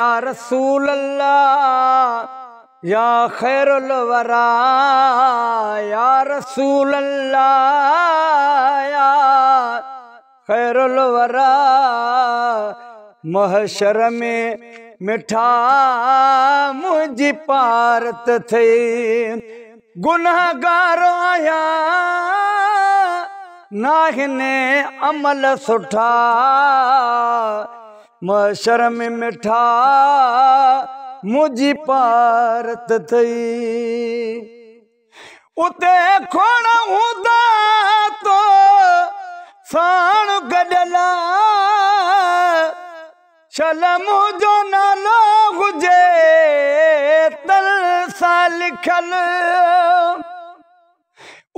या रसूल या खैरुल वरा या रसूल या खैरुल वरा महशर में मिठा मुझी पारत थे गुनहगारो आया नाहिने अमल सुठा शर्म मिठा मुझी पारत थई उते खोण हुदा तो साण गॾला शलम जो नालो हुजे तल सा लिखल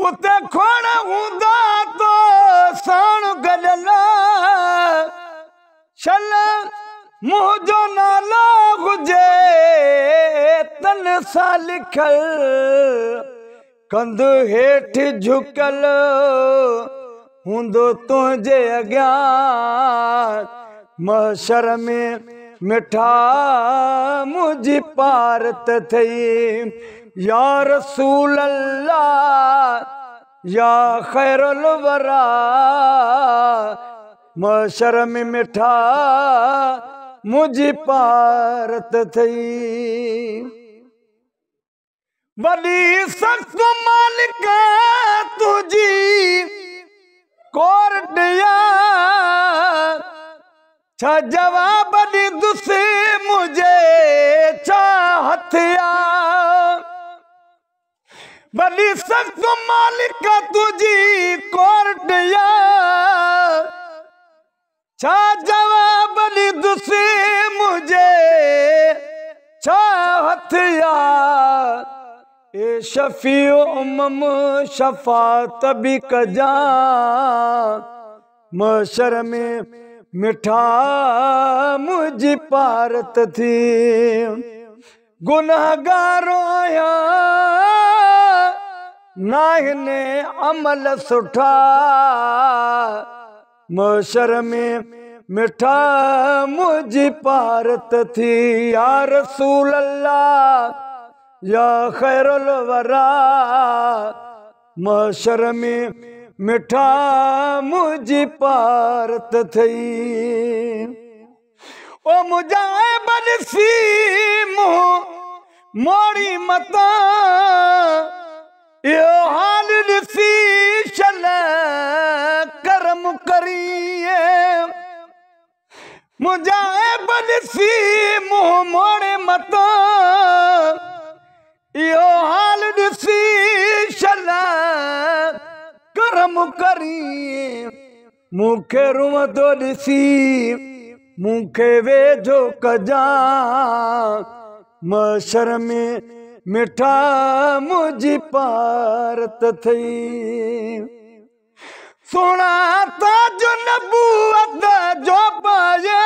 उते खोण हूंदा मुँह जो नाला तन सा लिखल कंध हेठ झुकल हूंदो तुझे अज्ञान महशर में मिठा मुझी पारत थी या रसूल अल्लाह या खैरुल वरा महशर में मिठा मुझी पारत थी वली सख्त मालिक तुझी कोर्ट या जवाब दुसे मुझे चाहतिया बली सख्त मालिक तुझी कोर्ट या जवाब दुसे तुझे चाहत ए शफी उमम शफात भी कजान मशर में मिठा मुझी पारत थी गुनागारो या नाहने अमल सुठा मशर में मिठा मुझ पारत थी या रसूल अल्लाह या खैरुल वरा मशर में मिठा मुझ पारत थी ओ मुझे बरसी मुँह मोड़ी मता यो हाल दिसी चले मुझाए बनसी मुंह मोड़े मत यो हाल ॾिसी छला कर्म करी मूंखे रुमंदो ॾिसी मूंखे वेझो कजां मशर में मिठा मुंहिंजी पारत थई सोना ताज नबूवत जो पाया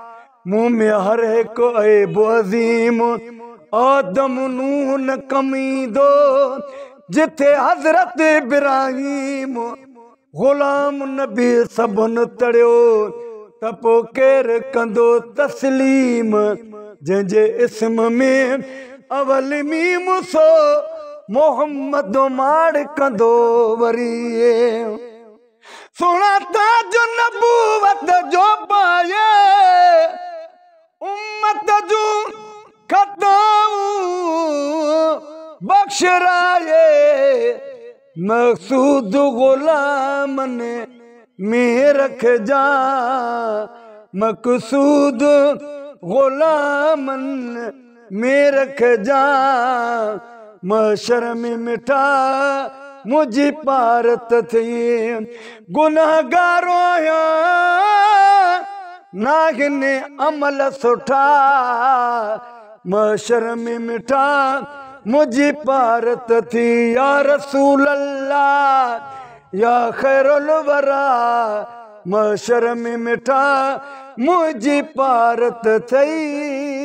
मुंह में हर एक ए बुअजीम आदम नूह न कमी जिथे हजरत इब्राहिम गुलाम नबी सबन तड़यो तपो केर कंदो तस्लीम जेंजे इस्म में अवल मीम सो मोहम्मद मार कंदो वरी सुनाता जो नबूवत जो पाए तजू बख्श राये मकसूद गुलाम ने मीह रख जा मकसूद गुलामन मीह रख जा मशर में मिठा मुझी पारत थी गुनाहगारों मशर में मिठा मुझी पारत थी या रसूल में मिठा मुझी पारत थी